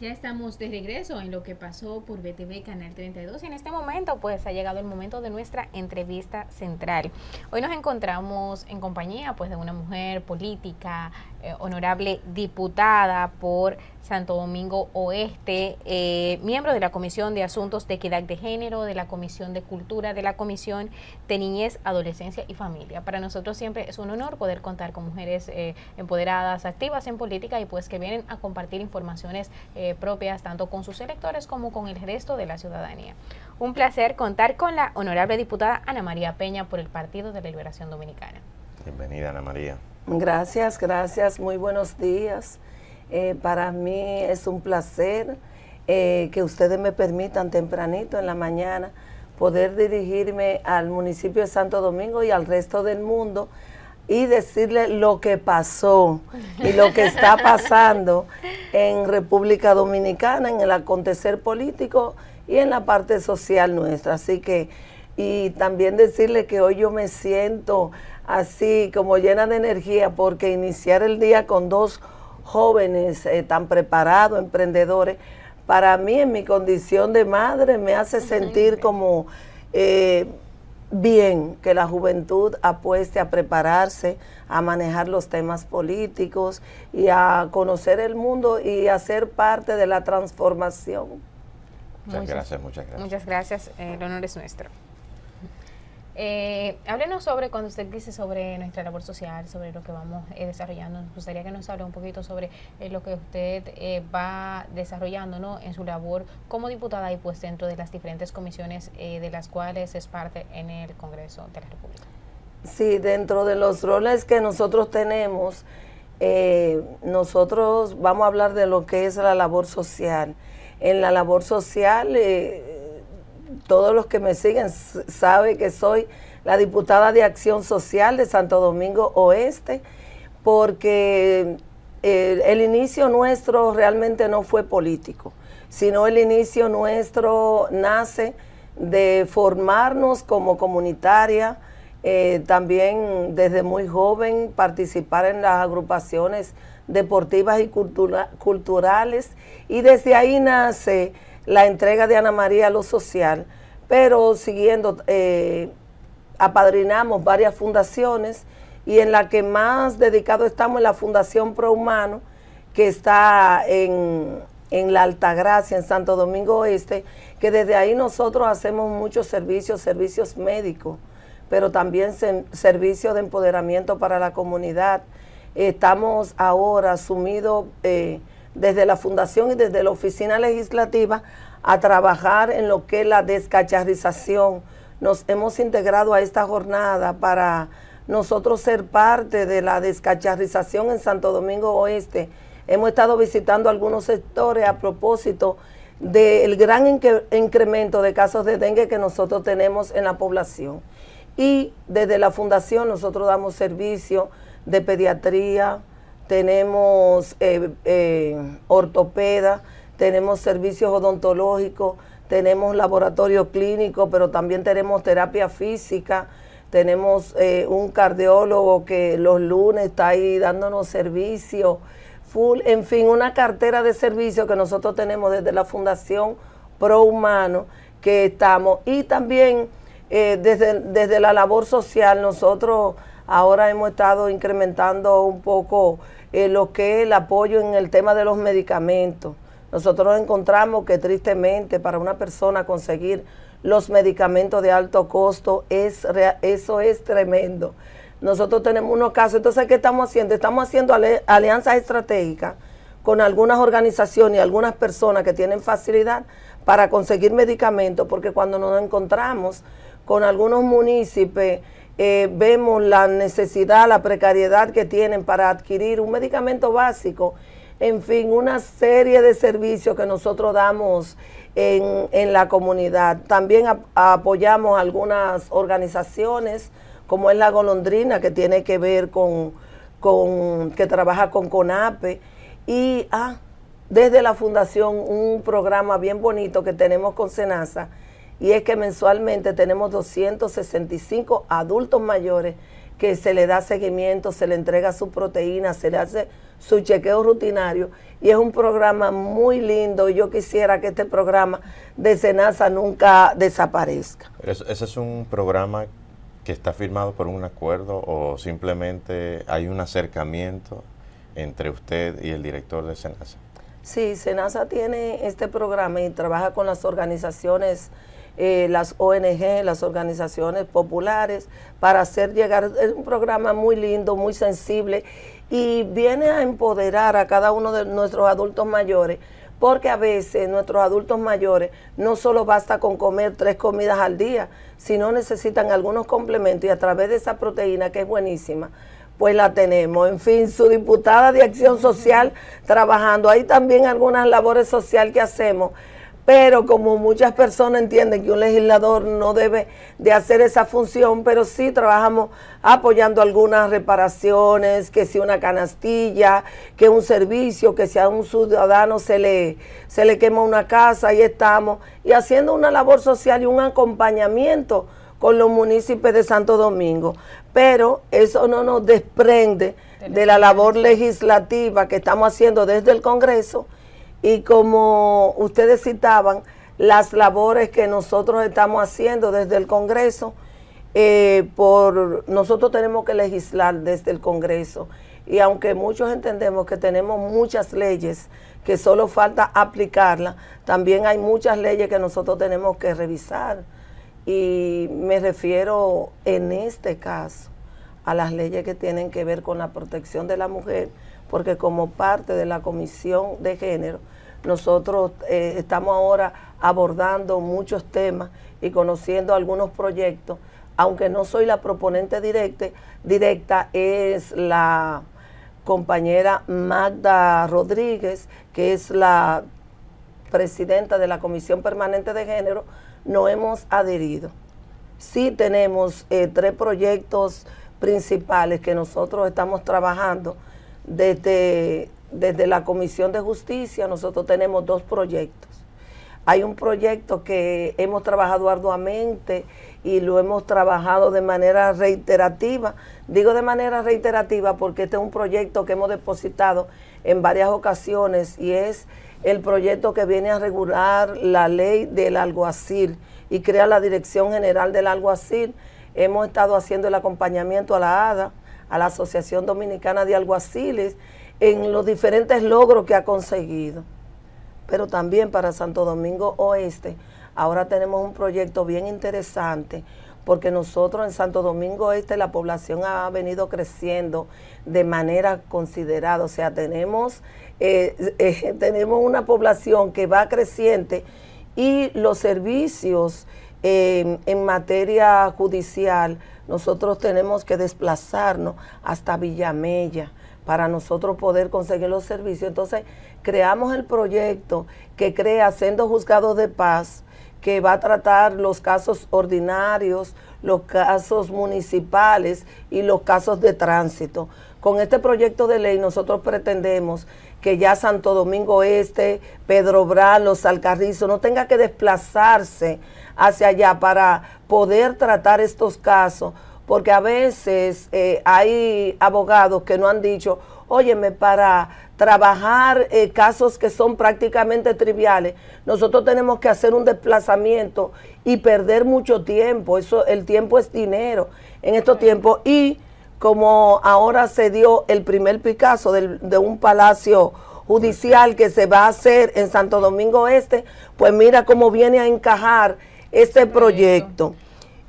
Ya estamos de regreso en lo que pasó por BTV Canal 32 y en este momento pues ha llegado el momento de nuestra entrevista central. Hoy nos encontramos en compañía pues de una mujer política, eh, honorable diputada por Santo Domingo Oeste, eh, miembro de la Comisión de Asuntos de Equidad de Género, de la Comisión de Cultura, de la Comisión de Niñez, Adolescencia y Familia. Para nosotros siempre es un honor poder contar con mujeres eh, empoderadas, activas en política y pues que vienen a compartir informaciones propias tanto con sus electores como con el resto de la ciudadanía. Un placer contar con la honorable diputada Ana María Peña por el Partido de la Liberación Dominicana. Bienvenida Ana María. Gracias, gracias. Muy buenos días. Eh, para mí es un placer eh, que ustedes me permitan tempranito en la mañana poder dirigirme al municipio de Santo Domingo y al resto del mundo y decirle lo que pasó y lo que está pasando en República Dominicana, en el acontecer político y en la parte social nuestra. Así que, y también decirle que hoy yo me siento así como llena de energía, porque iniciar el día con dos jóvenes eh, tan preparados, emprendedores, para mí en mi condición de madre me hace sentir como eh, bien que la juventud apueste a prepararse, a manejar los temas políticos y a conocer el mundo y a ser parte de la transformación. muchas gracias, muchas gracias. Muchas gracias, eh, el honor es nuestro. Eh, háblenos sobre, cuando usted dice sobre nuestra labor social, sobre lo que vamos eh, desarrollando, nos gustaría que nos hable un poquito sobre eh, lo que usted va desarrollando en su labor como diputada y pues dentro de las diferentes comisiones de las cuales es parte en el Congreso de la República. Sí, dentro de los roles que nosotros tenemos, nosotros vamos a hablar de lo que es la labor social. En la labor social todos los que me siguen saben que soy la diputada de Acción Social de Santo Domingo Oeste, porque eh, el inicio nuestro realmente no fue político, sino el inicio nuestro nace de formarnos como comunitaria, eh, también desde muy joven participar en las agrupaciones deportivas y culturales, y desde ahí nace la entrega de Ana María a lo social, pero siguiendo, eh, apadrinamos varias fundaciones y en la que más dedicado estamos es la Fundación Pro Humano, que está en, la Altagracia, en Santo Domingo Oeste, que desde ahí nosotros hacemos muchos servicios, servicios médicos, pero también servicios de empoderamiento para la comunidad. Estamos ahora sumidos eh, desde la Fundación y desde la Oficina Legislativa a trabajar en lo que es la descacharrización. Nos hemos integrado a esta jornada para nosotros ser parte de la descacharrización en Santo Domingo Oeste. Hemos estado visitando algunos sectores a propósito del gran incremento de casos de dengue que nosotros tenemos en la población. Y desde la fundación nosotros damos servicio de pediatría, tenemos eh, eh, ortopedas, tenemos servicios odontológicos, tenemos laboratorio clínico, pero también tenemos terapia física, tenemos eh, un cardiólogo que los lunes está ahí dándonos servicios. full, en fin, una cartera de servicios que nosotros tenemos desde la Fundación Pro Humano que estamos y también desde, desde la labor social nosotros ahora hemos estado incrementando un poco eh, lo que es el apoyo en el tema de los medicamentos. Nosotros encontramos que tristemente para una persona conseguir los medicamentos de alto costo, es, eso es tremendo. Nosotros tenemos unos casos, entonces ¿qué estamos haciendo? Estamos haciendo alianzas estratégicas con algunas organizaciones y algunas personas que tienen facilidad para conseguir medicamentos, porque cuando nos encontramos con algunos municipios eh, vemos la necesidad, la precariedad que tienen para adquirir un medicamento básico, en fin, una serie de servicios que nosotros damos en, la comunidad. También apoyamos algunas organizaciones, como es la golondrina, que tiene que ver con, que trabaja con CONAPE, y ah, desde la fundación un programa bien bonito que tenemos con SENASA, y es que mensualmente tenemos 265 adultos mayores que se le da seguimiento, se le entrega su proteína, se le hace su chequeo rutinario y es un programa muy lindo y yo quisiera que este programa de Senasa nunca desaparezca. ese es un programa que está firmado por un acuerdo o simplemente hay un acercamiento entre usted y el director de Senasa. Sí, Senasa tiene este programa y trabaja con las organizaciones eh, las ONG, las organizaciones populares, para hacer llegar, es un programa muy lindo, muy sensible y viene a empoderar a cada uno de nuestros adultos mayores porque a veces nuestros adultos mayores no solo basta con comer tres comidas al día, sino necesitan algunos complementos y a través de esa proteína que es buenísima, pues la tenemos. En fin, su diputada de Acción Social trabajando. Hay también algunas labores sociales que hacemos pero como muchas personas entienden que un legislador no debe de hacer esa función, pero sí trabajamos apoyando algunas reparaciones, que si una canastilla, que un servicio, que si a un ciudadano se le, se le quema una casa, ahí estamos, y haciendo una labor social y un acompañamiento con los municipios de Santo Domingo. Pero eso no nos desprende de la labor legislativa que estamos haciendo desde el Congreso y como ustedes citaban, las labores que nosotros estamos haciendo desde el Congreso, eh, por nosotros tenemos que legislar desde el Congreso. Y aunque muchos entendemos que tenemos muchas leyes que solo falta aplicarlas, también hay muchas leyes que nosotros tenemos que revisar. Y me refiero en este caso a las leyes que tienen que ver con la protección de la mujer, porque como parte de la Comisión de Género, nosotros eh, estamos ahora abordando muchos temas y conociendo algunos proyectos. Aunque no soy la proponente directa, directa es la compañera Magda Rodríguez, que es la presidenta de la Comisión Permanente de Género, no hemos adherido. Sí tenemos eh, tres proyectos principales que nosotros estamos trabajando desde, la Comisión de Justicia nosotros tenemos dos proyectos. Hay un proyecto que hemos trabajado arduamente y lo hemos trabajado de manera reiterativa. Digo de manera reiterativa porque este es un proyecto que hemos depositado en varias ocasiones y es el proyecto que viene a regular la ley del alguacil y crea la Dirección General del Alguacil. Hemos estado haciendo el acompañamiento a la ADA a la Asociación Dominicana de Alguaciles en los diferentes logros que ha conseguido. Pero también para Santo Domingo Oeste, ahora tenemos un proyecto bien interesante porque nosotros en Santo Domingo Oeste la población ha venido creciendo de manera considerada, o sea, tenemos, eh, eh, tenemos una población que va creciente y los servicios en materia judicial, nosotros tenemos que desplazarnos hasta Villamella para nosotros poder conseguir los servicios. Entonces, creamos el proyecto que crea siendo Juzgado de Paz, que va a tratar los casos ordinarios, los casos municipales y los casos de tránsito. Con este proyecto de ley nosotros pretendemos que ya Santo Domingo Este, Pedro Bral, Los no tenga que desplazarse hacia allá para poder tratar estos casos, porque a veces eh, hay abogados que no han dicho, óyeme, para trabajar eh, casos que son prácticamente triviales, nosotros tenemos que hacer un desplazamiento y perder mucho tiempo, eso el tiempo es dinero en estos tiempos y como ahora se dio el primer Picasso de un palacio judicial que se va a hacer en Santo Domingo Este, pues mira cómo viene a encajar este proyecto.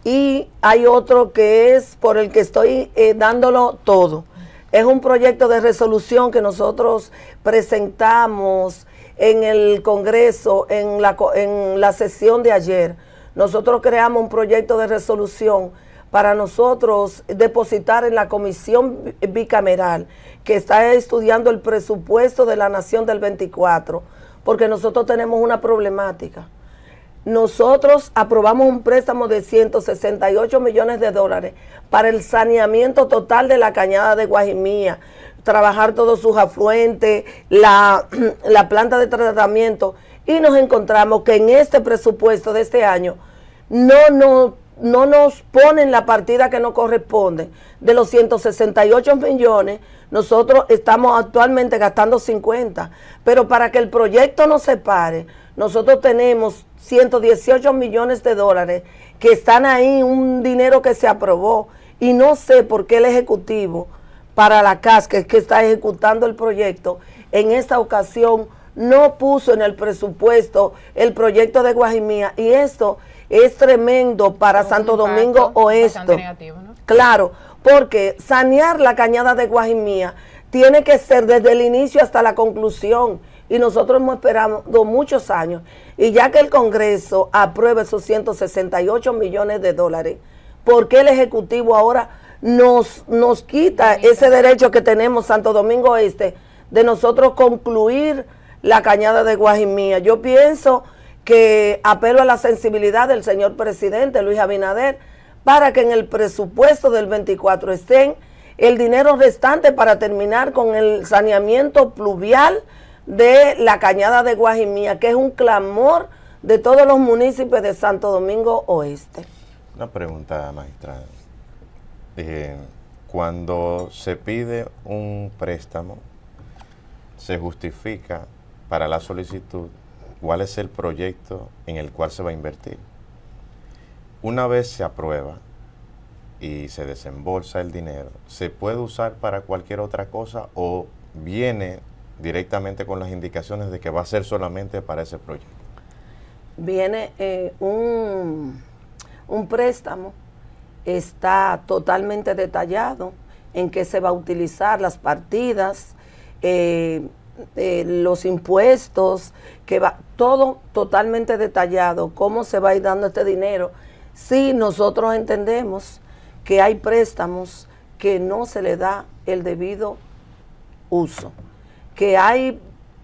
Y hay otro que es por el que estoy eh, dándolo todo. Es un proyecto de resolución que nosotros presentamos en el Congreso, en la, en la sesión de ayer. Nosotros creamos un proyecto de resolución para nosotros depositar en la comisión bicameral que está estudiando el presupuesto de la Nación del 24, porque nosotros tenemos una problemática nosotros aprobamos un préstamo de 168 millones de dólares para el saneamiento total de la cañada de Guajimía, trabajar todos sus afluentes, la, planta de tratamiento, y nos encontramos que en este presupuesto de este año no, no nos ponen la partida que nos corresponde. De los 168 millones, nosotros estamos actualmente gastando 50, pero para que el proyecto no se pare, nosotros tenemos 118 millones de dólares que están ahí, un dinero que se aprobó y no sé por qué el Ejecutivo para la CAS, que, está ejecutando el proyecto, en esta ocasión no puso en el presupuesto el proyecto de Guajimía y esto es tremendo para Santo Domingo Oeste. Claro, porque sanear la cañada de Guajimía tiene que ser desde el inicio hasta la conclusión y nosotros hemos esperado muchos años. Y ya que el Congreso apruebe esos 168 millones de dólares, ¿por qué el Ejecutivo ahora nos, nos quita ese derecho que tenemos Santo Domingo Este de nosotros concluir la cañada de Guajimía? Yo pienso que apelo a la sensibilidad del señor presidente Luis Abinader para que en el presupuesto del 24 estén el dinero restante para terminar con el saneamiento pluvial, de la cañada de Guajimía, que es un clamor de todos los municipios de Santo Domingo Oeste. Una pregunta, magistrada. Eh, cuando se pide un préstamo, se justifica para la solicitud cuál es el proyecto en el cual se va a invertir. Una vez se aprueba y se desembolsa el dinero, ¿se puede usar para cualquier otra cosa o viene directamente con las indicaciones de que va a ser solamente para ese proyecto? Viene eh, un, préstamo, está totalmente detallado en qué se va a utilizar las partidas, eh, eh, los impuestos, que va todo totalmente detallado, cómo se va a ir dando este dinero. Si nosotros entendemos que hay préstamos que no se le da el debido uso que hay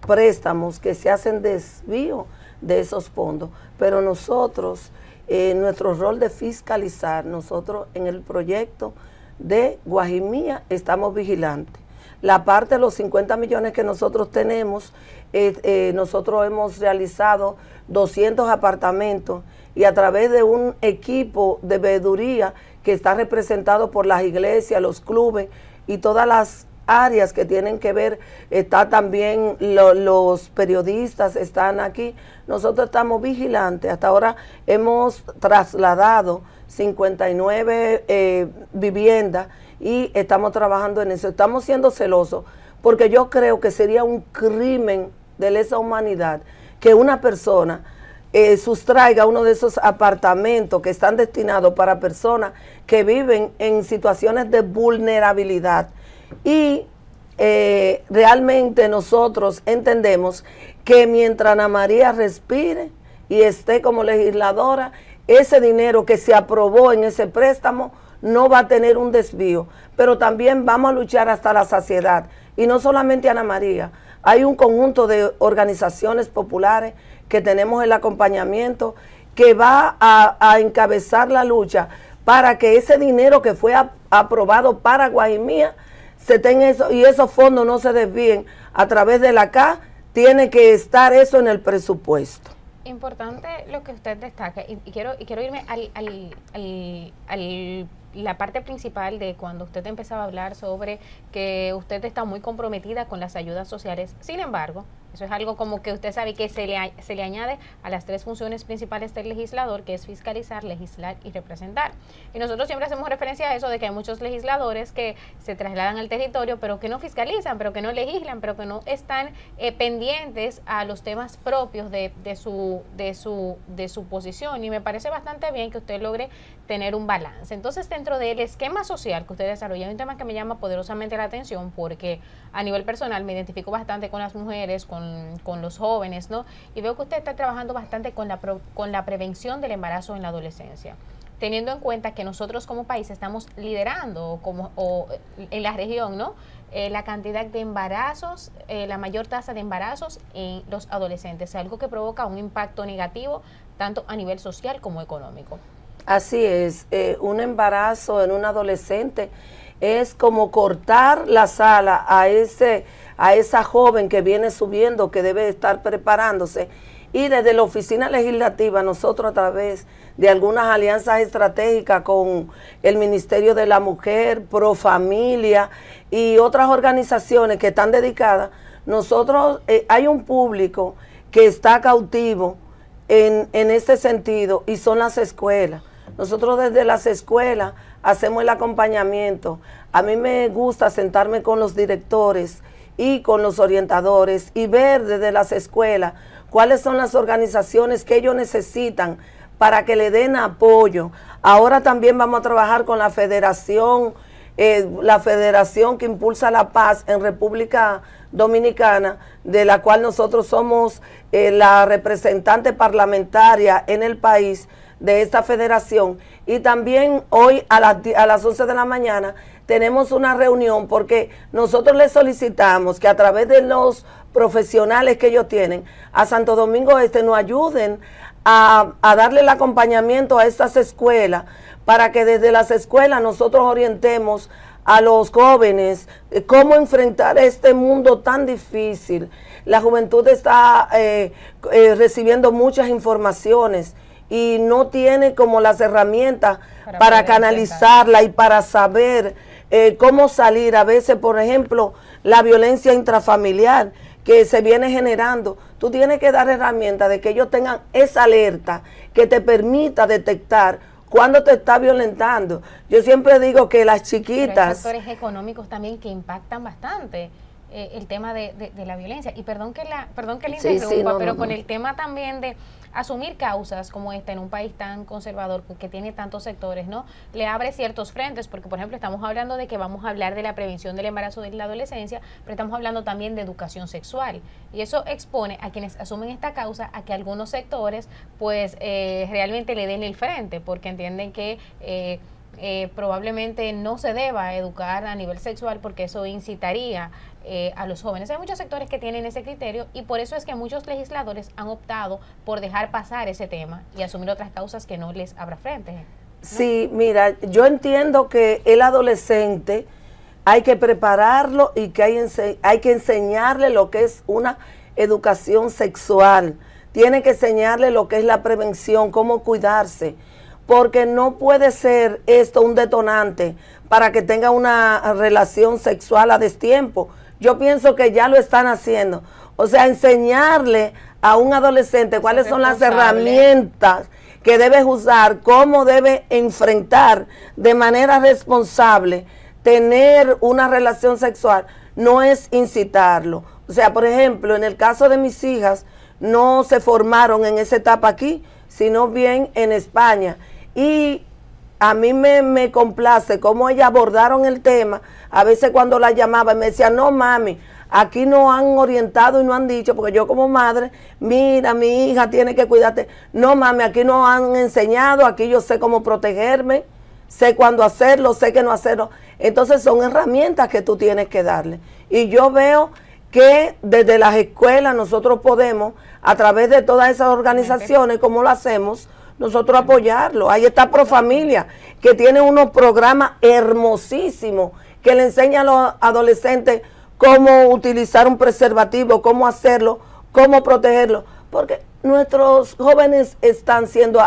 préstamos que se hacen desvío de esos fondos, pero nosotros, en eh, nuestro rol de fiscalizar, nosotros en el proyecto de Guajimía estamos vigilantes. La parte de los 50 millones que nosotros tenemos, eh, eh, nosotros hemos realizado 200 apartamentos y a través de un equipo de veeduría que está representado por las iglesias, los clubes y todas las áreas que tienen que ver, está también los periodistas están aquí, nosotros estamos vigilantes, hasta ahora hemos trasladado 59 eh, viviendas y estamos trabajando en eso, estamos siendo celosos, porque yo creo que sería un crimen de lesa humanidad que una persona eh, sustraiga uno de esos apartamentos que están destinados para personas que viven en situaciones de vulnerabilidad y eh, realmente nosotros entendemos que mientras Ana María respire y esté como legisladora, ese dinero que se aprobó en ese préstamo no va a tener un desvío, pero también vamos a luchar hasta la saciedad. Y no solamente Ana María, hay un conjunto de organizaciones populares que tenemos el acompañamiento que va a, encabezar la lucha para que ese dinero que fue aprobado para Guajimía se tenga eso y esos fondos no se desvíen a través de la CA, tiene que estar eso en el presupuesto. Importante lo que usted destaca, y, quiero, y quiero irme a al, al la parte principal de cuando usted empezaba a hablar sobre que usted está muy comprometida con las ayudas sociales. Sin embargo, eso es algo como que usted sabe que se le, se le añade a las tres funciones principales del legislador, que es fiscalizar, legislar y representar. Y nosotros siempre hacemos referencia a eso de que hay muchos legisladores que se trasladan al territorio, pero que no fiscalizan, pero que no legislan, pero que no están eh, pendientes a los temas propios de, su, de, su, de su posición. Y me parece bastante bien que usted logre tener un balance. Entonces, dentro del esquema social que usted desarrolla, un tema que me llama poderosamente la atención porque a nivel personal me identifico bastante con las mujeres, con con, los jóvenes, ¿no? Y veo que usted está trabajando bastante con la, con la prevención del embarazo en la adolescencia teniendo en cuenta que nosotros como país estamos liderando como o en la región, ¿no? Eh, la cantidad de embarazos, eh, la mayor tasa de embarazos en los adolescentes, algo que provoca un impacto negativo tanto a nivel social como económico. Así es, eh, un embarazo en un adolescente es como cortar la sala a ese a esa joven que viene subiendo, que debe estar preparándose. Y desde la oficina legislativa, nosotros a través de algunas alianzas estratégicas con el Ministerio de la Mujer, Pro Familia y otras organizaciones que están dedicadas, nosotros eh, hay un público que está cautivo en, en este sentido y son las escuelas. Nosotros desde las escuelas hacemos el acompañamiento. A mí me gusta sentarme con los directores y con los orientadores y ver desde las escuelas cuáles son las organizaciones que ellos necesitan para que le den apoyo. Ahora también vamos a trabajar con la federación, eh, la federación que impulsa la paz en República Dominicana, de la cual nosotros somos eh, la representante parlamentaria en el país de esta federación. Y también hoy a las, a las 11 de la mañana tenemos una reunión porque nosotros les solicitamos que a través de los profesionales que ellos tienen a Santo Domingo Este nos ayuden a, darle el acompañamiento a estas escuelas para que desde las escuelas nosotros orientemos a los jóvenes eh, cómo enfrentar este mundo tan difícil. La juventud está eh, eh, recibiendo muchas informaciones y no tiene como las herramientas para, canalizarla y para saber eh, cómo salir. A veces, por ejemplo, la violencia intrafamiliar que se viene generando. Tú tienes que dar herramientas de que ellos tengan esa alerta que te permita detectar cuando te está violentando. Yo siempre digo que las chiquitas... hay factores económicos también que impactan bastante. Eh, el tema de, la violencia. Y perdón que la, perdón que le interrumpa, pero con el tema también de asumir causas como esta en un país tan conservador que, tiene tantos sectores, ¿no? Le abre ciertos frentes, porque por ejemplo estamos hablando de que vamos a hablar de la prevención del embarazo de la adolescencia, pero estamos hablando también de educación sexual. Y eso expone a quienes asumen esta causa a que algunos sectores pues eh, realmente le den el frente, porque entienden que... Eh, eh, probablemente no se deba educar a nivel sexual porque eso incitaría eh, a los jóvenes. Hay muchos sectores que tienen ese criterio y por eso es que muchos legisladores han optado por dejar pasar ese tema y asumir otras causas que no les abra frente. Sí, mira, yo entiendo que el adolescente hay que prepararlo y que hay, hay que enseñarle lo que es una educación sexual. Tiene que enseñarle lo que es la prevención, cómo cuidarse porque no puede ser esto un detonante para que tenga una relación sexual a destiempo. Yo pienso que ya lo están haciendo. O sea, enseñarle a un adolescente cuáles son las herramientas que debes usar, cómo debe enfrentar de manera responsable tener una relación sexual, no es incitarlo. O sea, por ejemplo, en el caso de mis hijas, no se formaron en esa etapa aquí, sino bien en España. Y a mí me, me complace cómo ellas abordaron el tema. A veces cuando la llamaba me decía, no mami, aquí no han orientado y no han dicho, porque yo como madre, mira, mi hija tiene que cuidarte. No mami, aquí no han enseñado, aquí yo sé cómo protegerme, sé cuándo hacerlo, sé qué no hacerlo. Entonces son herramientas que tú tienes que darle. Y yo veo que desde las escuelas nosotros podemos, a través de todas esas organizaciones, como lo hacemos, nosotros apoyarlo. Ahí está Familia que tiene unos programas hermosísimos que le enseña a los adolescentes cómo utilizar un preservativo, cómo hacerlo, cómo protegerlo. Porque nuestros jóvenes están siendo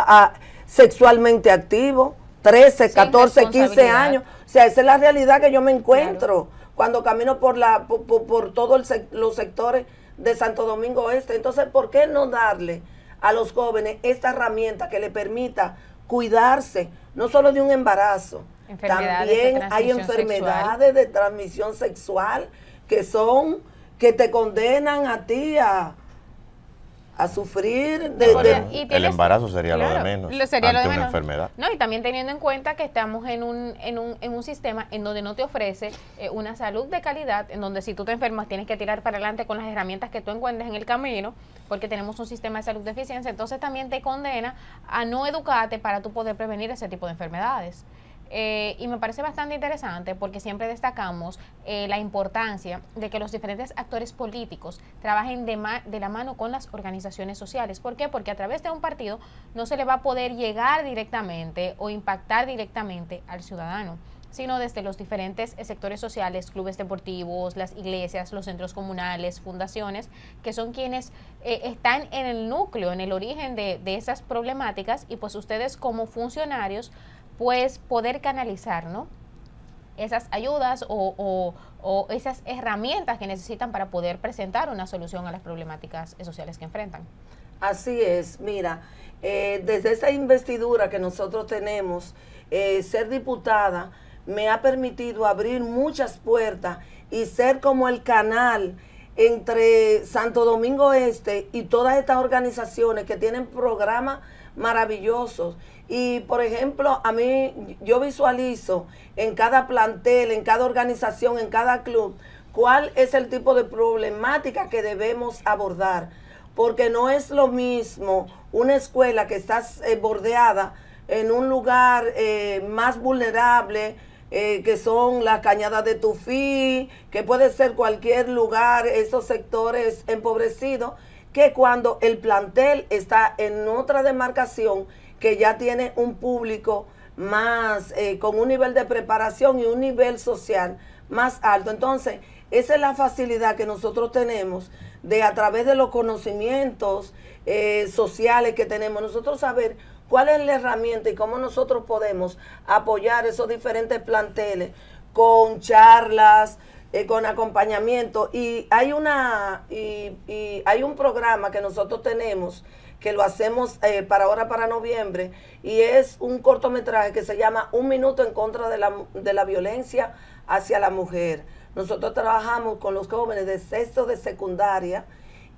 sexualmente activos, 13, 14, 15 años. O sea, esa es la realidad que yo me encuentro cuando camino por, la, por, por, todos los sectores de Santo Domingo Este. Entonces, ¿por qué no darle? a los jóvenes esta herramienta que le permita cuidarse, no solo de un embarazo, también hay enfermedades de transmisión sexual que son, que te condenan a ti a, a sufrir de, el, embarazo sería lo de menos enfermedad no y también teniendo en cuenta que estamos en un en un, en un sistema en donde no te ofrece eh, una salud de calidad en donde si tú te enfermas tienes que tirar para adelante con las herramientas que tú encuentres en el camino porque tenemos un sistema de salud de eficiencia entonces también te condena a no educarte para tú poder prevenir ese tipo de enfermedades eh, y me parece bastante interesante porque siempre destacamos eh, la importancia de que los diferentes actores políticos trabajen de, la mano con las organizaciones sociales. ¿Por qué? Porque a través de un partido no se le va a poder llegar directamente o impactar directamente al ciudadano sino desde los diferentes eh, sectores sociales, clubes deportivos, las iglesias, los centros comunales, fundaciones, que son quienes están en el núcleo, en el origen de, de esas problemáticas y pues ustedes como funcionarios pues poder canalizar, ¿no? Esas ayudas o, esas herramientas que necesitan para poder presentar una solución a las problemáticas sociales que enfrentan. Así es, mira, eh, desde esa investidura que nosotros tenemos, eh, ser diputada me ha permitido abrir muchas puertas y ser como el canal entre Santo Domingo Este y todas estas organizaciones que tienen programas maravillosos y por ejemplo, a mí yo visualizo en cada plantel, en cada organización, en cada club, cuál es el tipo de problemática que debemos abordar. Porque no es lo mismo una escuela que está eh, bordeada en un lugar eh, más vulnerable, eh, que son las cañadas de Tufí, que puede ser cualquier lugar, esos sectores empobrecidos, que cuando el plantel está en otra demarcación que ya tiene un público más, eh, con un nivel de preparación y un nivel social más alto. Entonces, esa es la facilidad que nosotros tenemos de a través de los conocimientos eh, sociales que tenemos, nosotros saber cuál es la herramienta y cómo nosotros podemos apoyar esos diferentes planteles con charlas, eh, con acompañamiento. Y hay, una, y hay un programa que nosotros tenemos que lo hacemos eh, para ahora, para noviembre, y es un cortometraje que se llama Un minuto en contra de la, violencia hacia la mujer. Nosotros trabajamos con los jóvenes de sexto de secundaria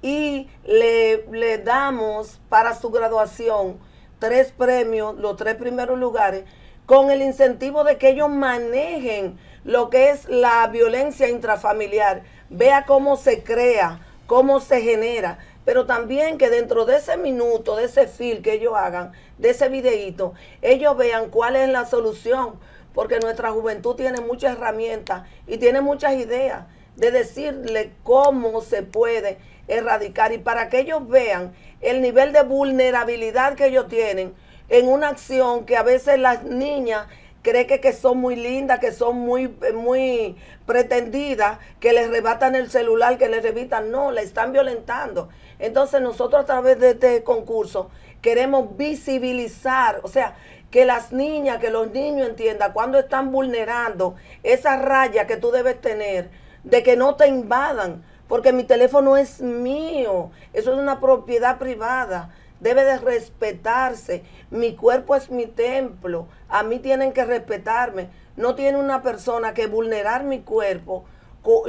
y le, le damos para su graduación tres premios, los tres primeros lugares, con el incentivo de que ellos manejen lo que es la violencia intrafamiliar. Vea cómo se crea, cómo se genera pero también que dentro de ese minuto, de ese feel que ellos hagan, de ese videíto, ellos vean cuál es la solución, porque nuestra juventud tiene muchas herramientas y tiene muchas ideas de decirle cómo se puede erradicar y para que ellos vean el nivel de vulnerabilidad que ellos tienen en una acción que a veces las niñas creen que, que son muy lindas, que son muy, eh, muy pretendidas, que les rebatan el celular, que les revitan. No, la están violentando. Entonces nosotros a través de este concurso queremos visibilizar, o sea, que las niñas, que los niños entiendan cuando están vulnerando esa raya que tú debes tener de que no te invadan, porque mi teléfono es mío, eso es una propiedad privada, debe de respetarse, mi cuerpo es mi templo, a mí tienen que respetarme, no tiene una persona que vulnerar mi cuerpo,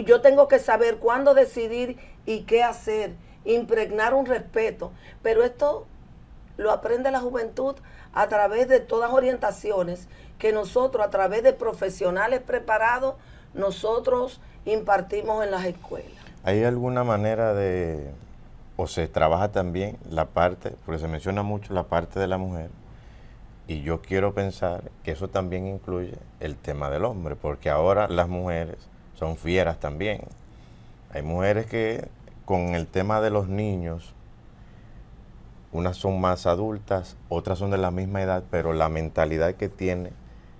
yo tengo que saber cuándo decidir y qué hacer impregnar un respeto, pero esto lo aprende la juventud a través de todas orientaciones que nosotros, a través de profesionales preparados, nosotros impartimos en las escuelas. ¿Hay alguna manera de, o se trabaja también la parte, porque se menciona mucho la parte de la mujer, y yo quiero pensar que eso también incluye el tema del hombre, porque ahora las mujeres son fieras también. Hay mujeres que con el tema de los niños, unas son más adultas, otras son de la misma edad, pero la mentalidad que tiene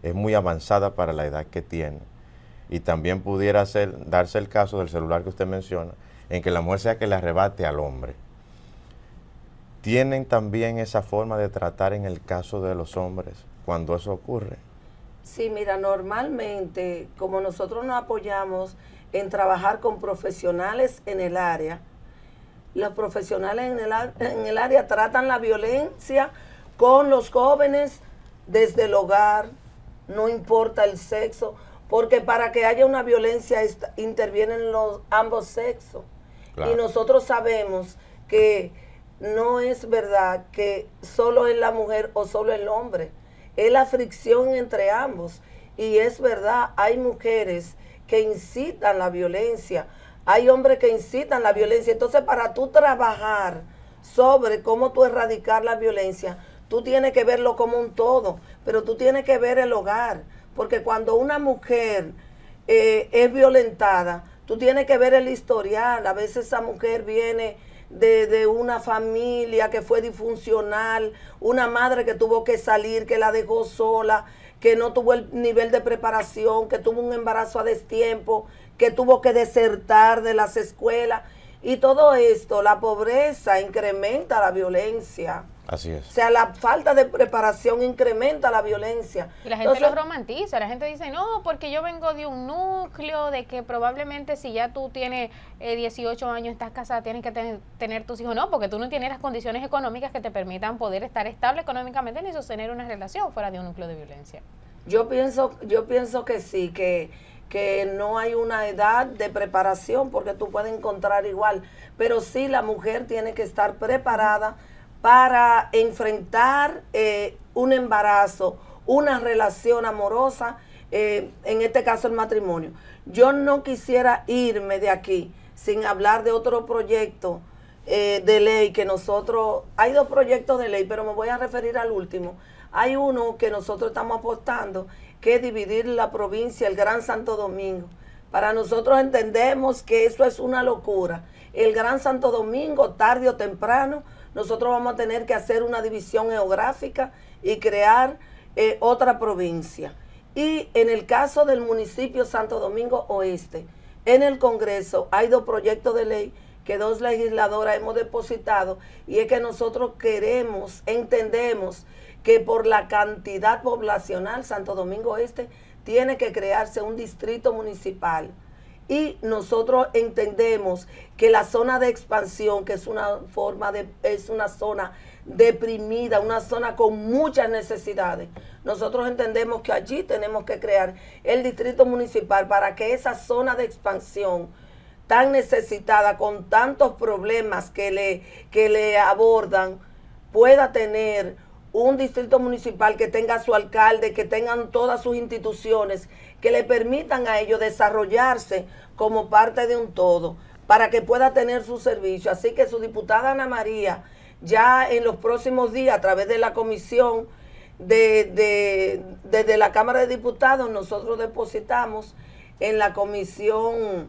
es muy avanzada para la edad que tiene. Y también pudiera ser, darse el caso del celular que usted menciona, en que la mujer sea que le arrebate al hombre. Tienen también esa forma de tratar en el caso de los hombres cuando eso ocurre. Sí, mira, normalmente, como nosotros nos apoyamos en trabajar con profesionales en el área. Los profesionales en el, en el área tratan la violencia con los jóvenes desde el hogar, no importa el sexo, porque para que haya una violencia intervienen los ambos sexos. Y nosotros sabemos que no es verdad que solo es la mujer o solo el hombre, es la fricción entre ambos. Y es verdad, hay mujeres que incitan la violencia, hay hombres que incitan la violencia. Entonces, para tú trabajar sobre cómo tú erradicar la violencia, tú tienes que verlo como un todo, pero tú tienes que ver el hogar, porque cuando una mujer eh, es violentada, tú tienes que ver el historial. A veces esa mujer viene de, de, una familia que fue disfuncional, una madre que tuvo que salir, que la dejó sola, que no tuvo el nivel de preparación, que tuvo un embarazo a destiempo, que tuvo que desertar de las escuelas. Y todo esto, la pobreza incrementa la violencia. Así es. O sea, la falta de preparación incrementa la violencia. Y la gente lo romantiza, la gente dice, no, porque yo vengo de un núcleo, de que probablemente si ya tú tienes 18 eh, años, estás casada, tienes que tener tus hijos. No, porque tú no tienes las condiciones económicas que te permitan poder estar estable económicamente ni sostener una relación fuera de un núcleo de violencia. Yo pienso, yo pienso que sí, que que no hay una edad de preparación porque tú puedes encontrar igual, pero sí la mujer tiene que estar preparada, para enfrentar eh, un embarazo, una relación amorosa, eh, en este caso el matrimonio. Yo no quisiera irme de aquí sin hablar de otro proyecto eh, de ley que nosotros, hay dos proyectos de ley, pero me voy a referir al último. Hay uno que nosotros estamos apostando, que es dividir la provincia, el Gran Santo Domingo. Para nosotros entendemos que eso es una locura. El Gran Santo Domingo, tarde o temprano, nosotros vamos a tener que hacer una división geográfica y crear eh, otra provincia. Y en el caso del municipio Santo Domingo Oeste, en el Congreso hay dos proyectos de ley que dos legisladoras hemos depositado y es que nosotros queremos, entendemos que por la cantidad poblacional Santo Domingo Oeste tiene que crearse un distrito municipal. Y nosotros entendemos que la zona de expansión, que es una forma de, es una zona deprimida, una zona con muchas necesidades. Nosotros entendemos que allí tenemos que crear el distrito municipal para que esa zona de expansión tan necesitada, con tantos problemas que le, que le abordan, pueda tener un distrito municipal que tenga su alcalde, que tengan todas sus instituciones, que le permitan a ellos desarrollarse como parte de un todo para que pueda tener su servicio. Así que su diputada Ana María, ya en los próximos días, a través de la comisión de, desde la Cámara de Diputados, nosotros depositamos en la comisión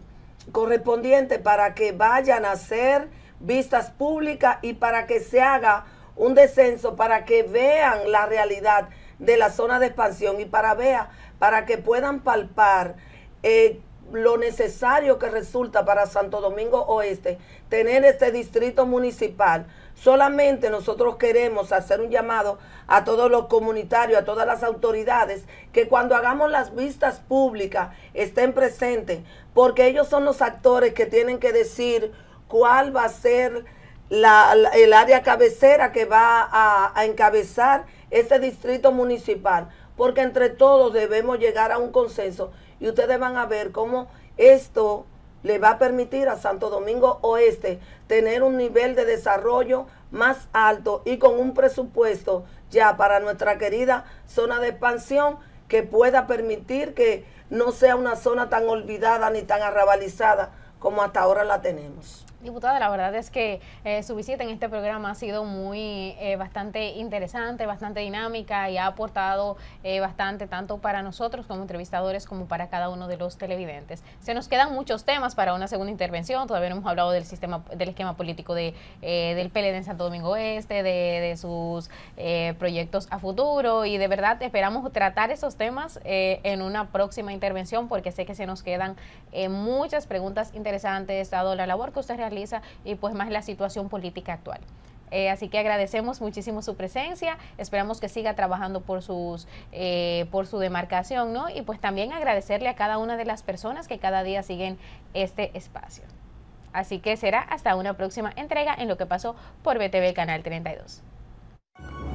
correspondiente para que vayan a hacer vistas públicas y para que se haga un descenso, para que vean la realidad de la zona de expansión y para, vea, para que puedan palpar eh, lo necesario que resulta para Santo Domingo Oeste tener este distrito municipal. Solamente nosotros queremos hacer un llamado a todos los comunitarios, a todas las autoridades, que cuando hagamos las vistas públicas estén presentes, porque ellos son los actores que tienen que decir cuál va a ser el área cabecera que va a encabezar este distrito municipal, porque entre todos debemos llegar a un consenso y ustedes van a ver cómo esto le va a permitir a Santo Domingo Oeste tener un nivel de desarrollo más alto y con un presupuesto ya para nuestra querida zona de expansión que pueda permitir que no sea una zona tan olvidada ni tan arrabalizada como hasta ahora la tenemos. Diputada, la verdad es que eh, su visita en este programa ha sido muy eh, bastante interesante, bastante dinámica y ha aportado eh, bastante tanto para nosotros como entrevistadores como para cada uno de los televidentes. Se nos quedan muchos temas para una segunda intervención. Todavía no hemos hablado del sistema, del esquema político de, del PLD en Santo Domingo Este, de, de sus proyectos a futuro y de verdad esperamos tratar esos temas en una próxima intervención porque sé que se nos quedan muchas preguntas interesantes dado la labor que usted realiza y pues más la situación política actual. Eh, así que agradecemos muchísimo su presencia, esperamos que siga trabajando por, sus, eh, por su demarcación, ¿no? Y pues también agradecerle a cada una de las personas que cada día siguen este espacio. Así que será hasta una próxima entrega en lo que pasó por BTV Canal 32.